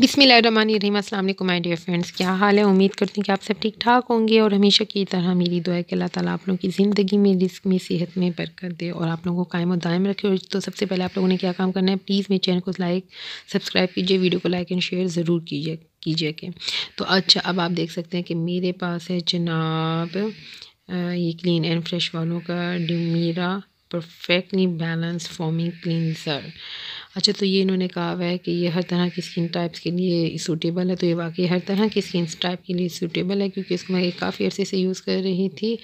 बिसमीम अल्लाम my dear friends क्या हाल है उम्मीद करती हूँ कि आप सब ठीक ठाक होंगे और हमेशा की तरह मेरी दुआ के कि अल्लाह ताला आप लोगों की ज़िंदगी में रिस्क में सेहत में बरकत दे और आप लोगों को कायम और दायम रखे और तो सबसे पहले आप लोगों ने क्या काम करना है प्लीज़ मेरे चैनल को लाइक सब्सक्राइब कीजिए वीडियो को लाइक एंड शेयर ज़रूर कीजिए कीजिए के तो अच्छा अब आप देख सकते हैं कि मेरे पास है जनाब ये क्लीन एंड फ्रेश वालों का डिमीरा परफेक्टली बैलेंस फॉर्मिंग क्लिनजर अच्छा तो ये इन्होंने कहा हुआ है कि ये हर तरह की स्किन टाइप्स के लिए सूटेबल है तो ये वाकई हर तरह की स्किन टाइप के लिए सूटेबल है क्योंकि इसको मैं काफ़ी अर्से से यूज़ कर रही थी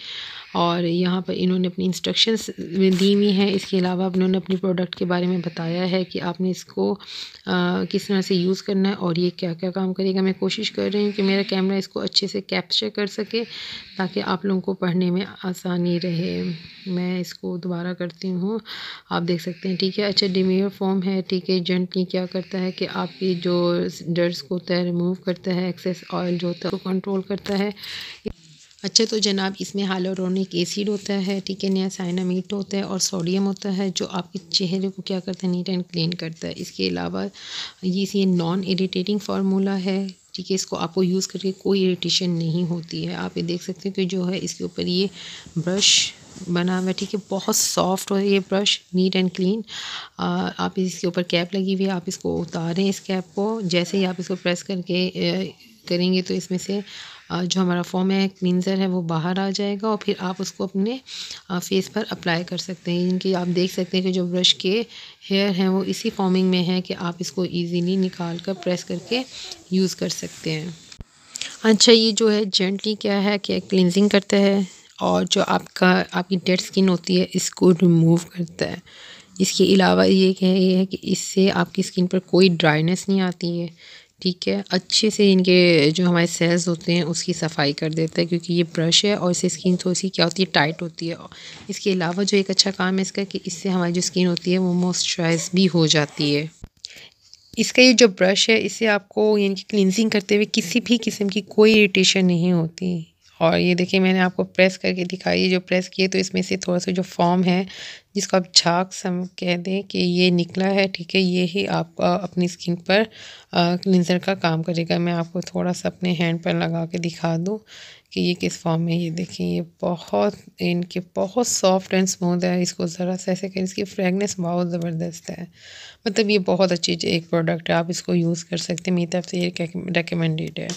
और यहाँ पर इन्होंने अपनी इंस्ट्रक्शंस दी हुई हैं इसके अलावा इन्होंने अपने प्रोडक्ट के बारे में बताया है कि आपने इसको आ, किस तरह से यूज़ करना है और ये क्या क्या काम करेगा मैं कोशिश कर रही हूँ कि मेरा कैमरा इसको अच्छे से कैप्चर कर सके ताकि आप लोगों को पढ़ने में आसानी रहे मैं इसको दोबारा करती हूँ आप देख सकते हैं ठीक है अच्छा डिमेयर फॉर्म है ठीक है जेंटली क्या करता है कि आपकी जो डर्स को होता है रिमूव करता है एक्सेस ऑयल जो होता है उसको कंट्रोल करता है अच्छा तो जनाब इसमें हालोरोनिक एसिड होता है ठीक है नया साइनामीट होता है और सोडियम होता है जो आपके चेहरे को क्या करता है नीट एंड क्लीन करता है इसके अलावा ये इसलिए नॉन इरीटेटिंग फार्मूला है ठीक है इसको आपको यूज़ करके कोई इरीटेशन नहीं होती है आप ये देख सकते हो कि जो है इसके ऊपर ये ब्रश बना हुआ है ठीक है बहुत सॉफ्ट हो ये ब्रश नीट एंड क्लीन आप इसके ऊपर कैप लगी हुई है आप इसको उतारें इस कैप को जैसे ही आप इसको प्रेस करके करेंगे तो इसमें से जो हमारा फॉर्म है क्लिनज़र है वो बाहर आ जाएगा और फिर आप उसको अपने फेस पर अप्लाई कर सकते हैं इनकी आप देख सकते हैं कि जो ब्रश के हेयर हैं वो इसी फॉर्मिंग में है कि आप इसको ईजीली निकाल कर प्रेस करके यूज़ कर सकते हैं अच्छा ये जो है जेंटली क्या है कि क्लिनजिंग करता है और जो आपका आपकी डेड स्किन होती है इसको रिमूव करता है इसके अलावा ये क्या है ये है कि इससे आपकी स्किन पर कोई ड्राइनेस नहीं आती है ठीक है अच्छे से इनके जो हमारे सेल्स होते हैं उसकी सफाई कर देता है क्योंकि ये ब्रश है और इससे स्किन थोड़ी सी क्या होती है टाइट होती है इसके अलावा जो एक अच्छा काम है इसका कि इससे हमारी जो स्किन होती है वो मॉइस्चराइज भी हो जाती है इसका ये जो ब्रश है इससे आपको इनकी क्लिनजिंग करते हुए किसी भी किस्म की कोई इरीटेशन नहीं होती और ये देखिए मैंने आपको प्रेस करके दिखाई जो प्रेस किए तो इसमें से थोड़ा सा जो फॉर्म है जिसको आप झाक सम कह दें कि ये निकला है ठीक है ये ही आपका अपनी स्किन पर क्लिनजर का काम करेगा मैं आपको थोड़ा सा अपने हैंड पर लगा के दिखा दूँ कि ये किस फॉर्म में ये देखें ये बहुत इनके बहुत सॉफ्ट एंड स्मूथ है इसको ज़रा सा ऐसे करें इसकी फ्रेगनेस बहुत ज़बरदस्त है मतलब ये बहुत अच्छी एक प्रोडक्ट है आप इसको यूज़ कर सकते हैं मेरी तरफ से ये रिकमेंडेड है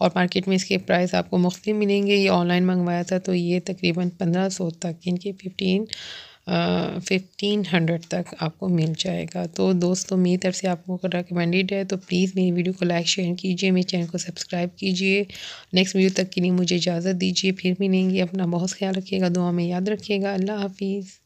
और मार्केट में इसके प्राइस आपको मुख्तलिफ मिलेंगे ये ऑनलाइन मंगवाया था तो ये तकरीबन पंद्रह सौ तक इनकी फिफ्टीन फिफ्टीन हंड्रेड तक आपको मिल जाएगा तो दोस्तों मेरी तरफ से आपको रिकमेंडेड है तो प्लीज़ मेरी वीडियो को लाइक शेयर कीजिए मेरे चैनल को सब्सक्राइब कीजिए नेक्स्ट वीडियो तक के लिए मुझे इजाज़त दीजिए फिर भी नहीं अपना बहुत ख्याल रखिएगा दुआ में याद रखिएगा अल्लाह हाफिज़